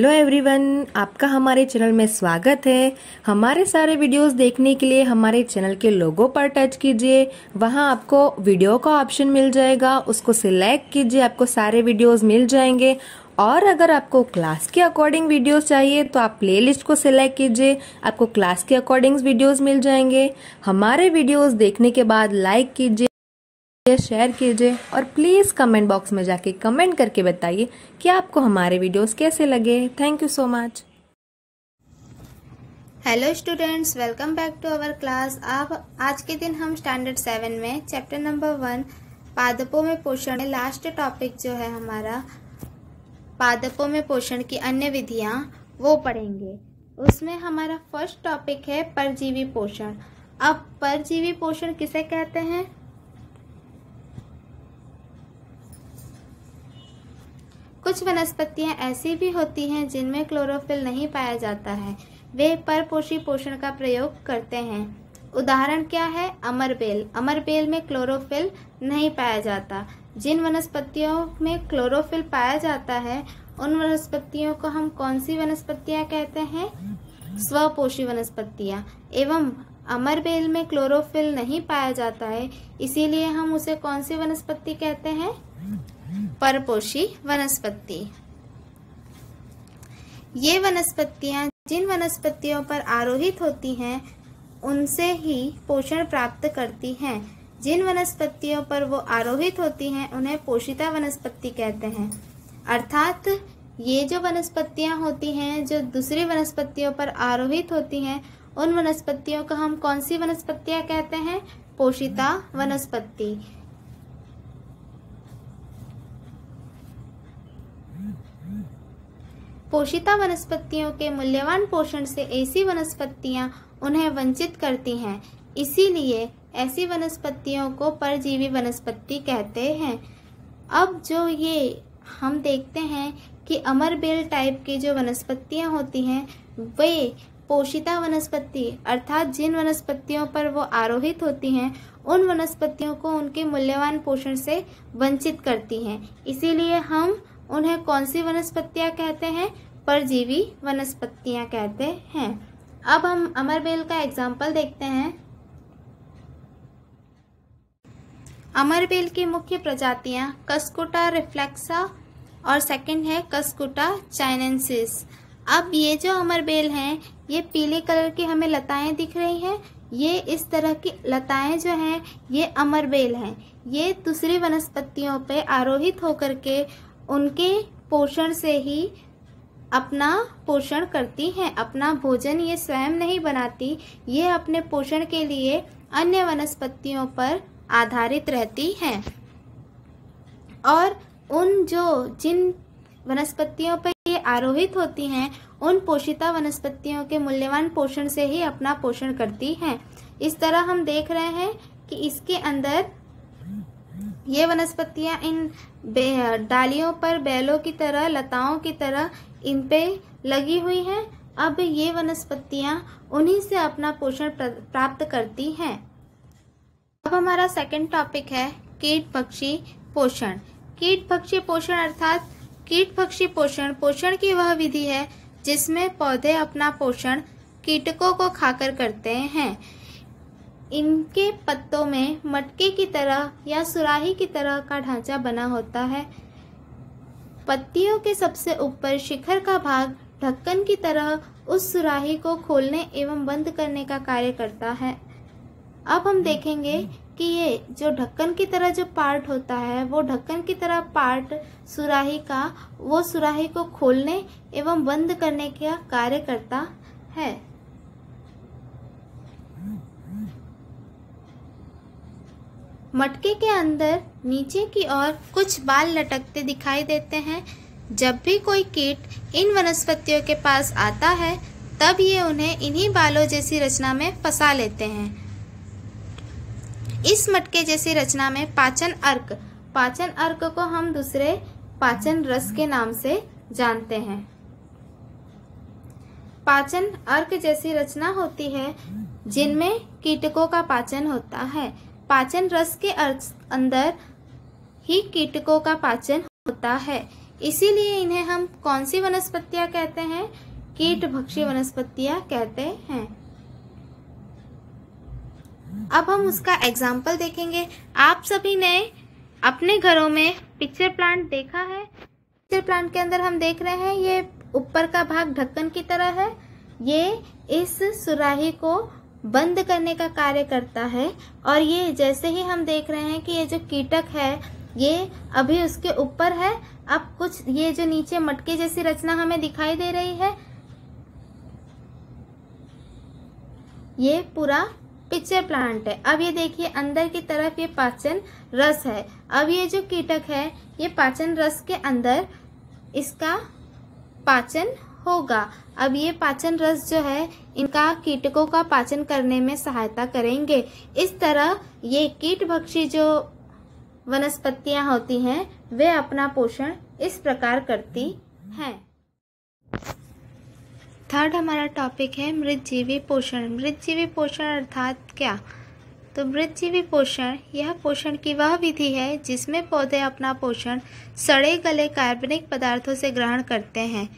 hello everyone आपका हमारे channel में स्वागत है हमारे सारे वीडियोस देखने के लिए हमारे चैनल के लोगो पर टच कीजिए वहां आपको वीडियो का ऑप्शन मिल जाएगा उसको सिलेक्ट कीजिए आपको सारे वीडियोस मिल जाएंगे और अगर आपको क्लास के अकॉर्डिंग वीडियोस चाहिए तो आप प्लेलिस्ट को सिलेक्ट कीजिए आपको क्लास के अकॉर्डिंग वीडियोज़ मिल जाएंगे हमारे वीडियोज़ देखने के बाद लाइक कीजिए कीजिए शेयर कीजिए और प्लीज़ कमेंट बॉक्स में जाके कमेंट करके बताइए कि आपको हमारे वीडियोस कैसे लगे thank you so much hello students welcome back to our class आप आज के दिन हम स्टैंडर्ड सेवन में चैप्टर नंबर वन पादपों में पोषण लास्ट टॉपिक जो है हमारा पादपों में पोषण की अन्य विधियाँ वो पढ़ेंगे उसमें हमारा फर्स्ट टॉपिक है परजीवी पोषण अब परजीवी पोषण किसे कहते हैं कुछ वनस्पतियाँ ऐसी भी होती हैं जिनमें क्लोरोफिल नहीं पाया जाता है वे परपोषी पोषण का प्रयोग करते हैं उदाहरण क्या है अमरबेल अमरबेल में क्लोरोफिल नहीं पाया जाता जिन वनस्पतियों में क्लोरोफिल पाया जाता है उन वनस्पतियों को हम कौन सी वनस्पतियाँ कहते हैं स्वपोषी वनस्पतियाँ एवं अमरबेल में क्लोरोफिल नहीं पाया जाता है इसीलिए हम उसे कौन सी वनस्पति कहते हैं परपोषी वनस्पति ये वनस्पतियां जिन वनस्पतियों पर आरोहित होती हैं उनसे ही पोषण प्राप्त करती हैं जिन वनस्पतियों पर वो आरोहित होती हैं उन्हें पोषिता वनस्पति कहते हैं अर्थात ये जो वनस्पतियां होती हैं जो दूसरी वनस्पतियों पर आरोहित होती हैं उन वनस्पतियों का हम कौन सी वनस्पतियां कहते हैं पोषिता वनस्पति पोषिता वनस्पतियों के मूल्यवान पोषण से ऐसी वनस्पतियां उन्हें वंचित करती हैं इसीलिए ऐसी वनस्पतियों को परजीवी वनस्पति कहते हैं अब जो ये हम देखते हैं कि अमर बेल टाइप की जो वनस्पतियां होती हैं वे पोषिता वनस्पति अर्थात जिन वनस्पतियों पर वो आरोहित होती हैं उन वनस्पतियों को उनके मूल्यवान पोषण से वंचित करती हैं इसीलिए हम उन्हें कौन सी वनस्पतियाँ कहते हैं परजीवी वनस्पतियाँ कहते हैं अब हम अमरबेल का एग्जाम्पल देखते हैं अमरबेल की मुख्य प्रजातियाँ कस्कुटा रिफ्लेक्सा और सेकंड है कस्कुटा चाइनेंसिस अब ये जो अमरबेल हैं ये पीले कलर की हमें लताएं दिख रही हैं ये इस तरह की लताएं जो हैं ये अमरबेल हैं ये दूसरी वनस्पतियों पे आरोहित होकर के उनके पोषण से ही अपना पोषण करती हैं अपना भोजन ये स्वयं नहीं बनाती ये अपने पोषण के लिए अन्य वनस्पतियों पर आधारित रहती हैं और उन जो जिन वनस्पतियों पर ये आरोहित होती हैं उन पोषिता वनस्पतियों के मूल्यवान पोषण से ही अपना पोषण करती हैं इस तरह हम देख रहे हैं कि इसके अंदर ये वनस्पतियाँ इन डालियों पर बैलों की तरह लताओं की तरह इन पे लगी हुई हैं अब ये वनस्पतियाँ उन्हीं से अपना पोषण प्राप्त करती हैं अब हमारा सेकंड टॉपिक है कीट पक्षी पोषण कीट पक्षी पोषण अर्थात कीट पक्षी पोषण पोषण की वह विधि है जिसमें पौधे अपना पोषण कीटकों को खाकर करते हैं इनके पत्तों में मटके की तरह या सुराही की तरह का ढांचा बना होता है पत्तियों के सबसे ऊपर शिखर का भाग ढक्कन की तरह उस सुराही को खोलने एवं बंद करने का कार्य करता है अब हम देखेंगे कि ये जो ढक्कन की तरह जो पार्ट होता है वो ढक्कन की तरह पार्ट सुराही का वो सुराही को खोलने एवं बंद करने का कार्य करता है मटके के अंदर नीचे की ओर कुछ बाल लटकते दिखाई देते हैं जब भी कोई कीट इन वनस्पतियों के पास आता है तब ये उन्हें इन्हीं बालों जैसी रचना में फंसा लेते हैं इस मटके जैसी रचना में पाचन अर्क पाचन अर्क को हम दूसरे पाचन रस के नाम से जानते हैं पाचन अर्क जैसी रचना होती है जिनमें कीटकों का पाचन होता है पाचन रस के अंदर ही कीटकों का पाचन होता है इसीलिए इन्हें हम कौन सी वनस्पतियां कहते हैं कीट भक्षी वनस्पतियां कहते हैं अब हम उसका एग्जाम्पल देखेंगे आप सभी ने अपने घरों में पिक्चर प्लांट देखा है पिक्चर प्लांट के अंदर हम देख रहे हैं ये ऊपर का भाग ढक्कन की तरह है ये इस सुराही को बंद करने का कार्य करता है और ये जैसे ही हम देख रहे हैं कि ये जो कीटक है ये अभी उसके ऊपर है अब कुछ ये जो नीचे मटके जैसी रचना हमें दिखाई दे रही है ये पूरा पिक्चर प्लांट है अब ये देखिए अंदर की तरफ ये पाचन रस है अब ये जो कीटक है ये पाचन रस के अंदर इसका पाचन होगा अब ये पाचन रस जो है इनका कीटकों का पाचन करने में सहायता करेंगे इस तरह ये कीट भक्षी जो वनस्पतियां होती हैं वे अपना पोषण इस प्रकार करती हैं थर्ड हमारा टॉपिक है मृतजीवी पोषण मृतजीवी पोषण अर्थात क्या तो मृतजीवी पोषण यह पोषण की वह विधि है जिसमें पौधे अपना पोषण सड़े गले कार्बनिक पदार्थों से ग्रहण करते हैं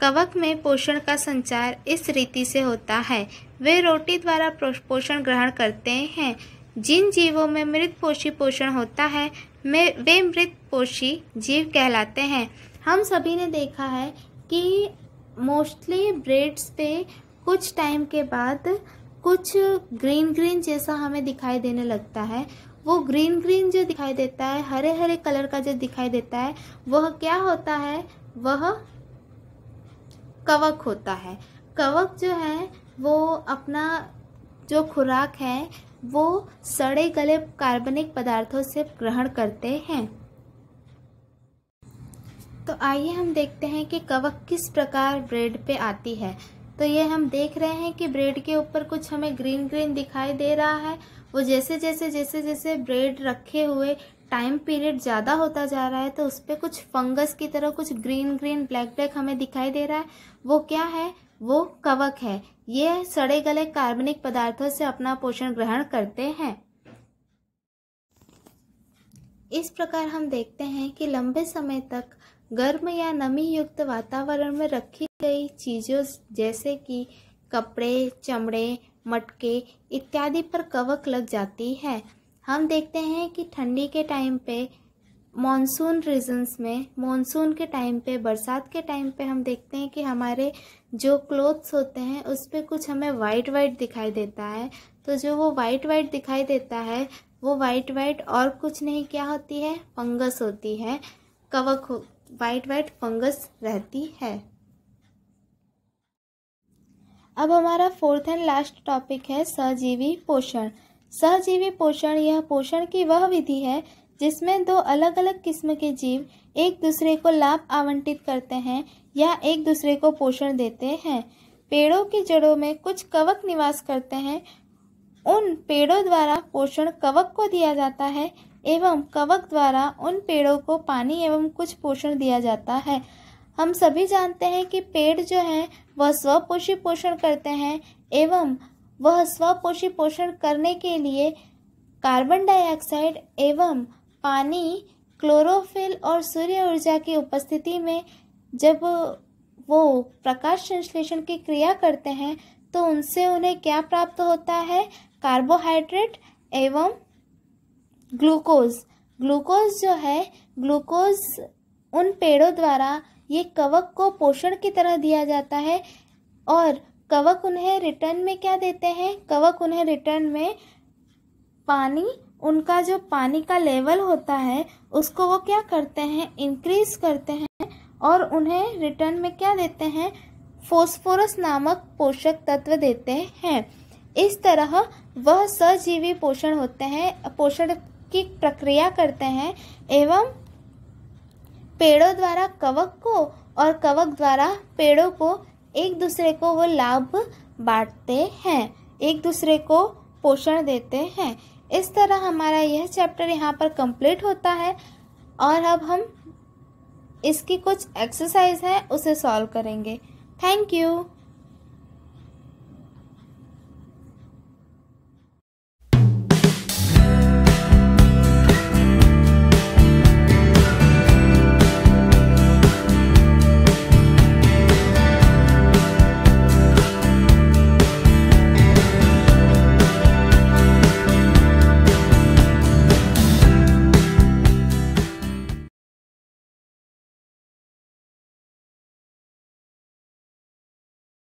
कवक में पोषण का संचार इस रीति से होता है वे रोटी द्वारा पोषण ग्रहण करते हैं जिन जीवों में मृत पोषी पोषण होता है वे मृत पोषी जीव कहलाते हैं हम सभी ने देखा है कि मोस्टली ब्रेड्स पे कुछ टाइम के बाद कुछ ग्रीन ग्रीन जैसा हमें दिखाई देने लगता है वो ग्रीन ग्रीन जो दिखाई देता है हरे हरे कलर का जो दिखाई देता है वह क्या होता है वह कवक होता है कवक जो है वो अपना जो खुराक है वो सड़े गले कार्बनिक पदार्थों से ग्रहण करते हैं तो आइए हम देखते हैं कि कवक किस प्रकार ब्रेड पे आती है तो ये हम देख रहे हैं कि ब्रेड के ऊपर कुछ हमें ग्रीन ग्रीन दिखाई दे रहा है वो जैसे जैसे जैसे जैसे ब्रेड रखे हुए टाइम पीरियड ज़्यादा होता जा रहा है तो उस पर कुछ फंगस की तरह कुछ ग्रीन ग्रीन ब्लैक ब्लैक हमें दिखाई दे रहा है वो क्या है वो कवक है ये सड़े गले कार्बनिक पदार्थों से अपना पोषण ग्रहण करते हैं इस प्रकार हम देखते हैं कि लंबे समय तक गर्म या नमी युक्त वातावरण में रखी गई चीज़ों जैसे कि कपड़े चमड़े मटके इत्यादि पर कवक लग जाती है हम देखते हैं कि ठंडी के टाइम पे मॉनसून रीजन्स में मॉनसून के टाइम पे बरसात के टाइम पे हम देखते हैं कि हमारे जो क्लोथ्स होते हैं उस पर कुछ हमें वाइट वाइट दिखाई देता है तो जो वो वाइट वाइट दिखाई देता है वो वाइट वाइट और कुछ नहीं क्या होती है फंगस होती है कवक हो, वाइट वाइट फंगस रहती है अब हमारा फोर्थ एंड लास्ट टॉपिक है सजीवी पोषण सहजीवी पोषण यह पोषण की वह विधि है जिसमें दो अलग अलग किस्म के जीव एक दूसरे को लाभ आवंटित करते हैं या एक दूसरे को पोषण देते हैं पेड़ों की जड़ों में कुछ कवक निवास करते हैं उन पेड़ों द्वारा पोषण कवक को दिया जाता है एवं कवक द्वारा उन पेड़ों को पानी एवं कुछ पोषण दिया जाता है हम सभी जानते हैं कि पेड़ जो हैं वह स्वपोषी पोषण करते हैं एवं वह स्वपोषी पोषण करने के लिए कार्बन डाइऑक्साइड एवं पानी क्लोरोफिल और सूर्य ऊर्जा की उपस्थिति में जब वो प्रकाश संश्लेषण की क्रिया करते हैं तो उनसे उन्हें क्या प्राप्त होता है कार्बोहाइड्रेट एवं ग्लूकोज ग्लूकोज जो है ग्लूकोज उन पेड़ों द्वारा ये कवक को पोषण की तरह दिया जाता है और कवक उन्हें रिटर्न में क्या देते हैं कवक उन्हें रिटर्न में पानी उनका जो पानी का लेवल होता है उसको वो क्या करते हैं इंक्रीज करते हैं और उन्हें रिटर्न में क्या देते हैं फोस्फोरस नामक पोषक तत्व देते हैं इस तरह वह सजीवी पोषण होते हैं पोषण की प्रक्रिया करते हैं एवं पेड़ों द्वारा कवक को और कवक द्वारा पेड़ों को एक दूसरे को वो लाभ बांटते हैं एक दूसरे को पोषण देते हैं इस तरह हमारा यह चैप्टर यहाँ पर कंप्लीट होता है और अब हम इसकी कुछ एक्सरसाइज है उसे सॉल्व करेंगे थैंक यू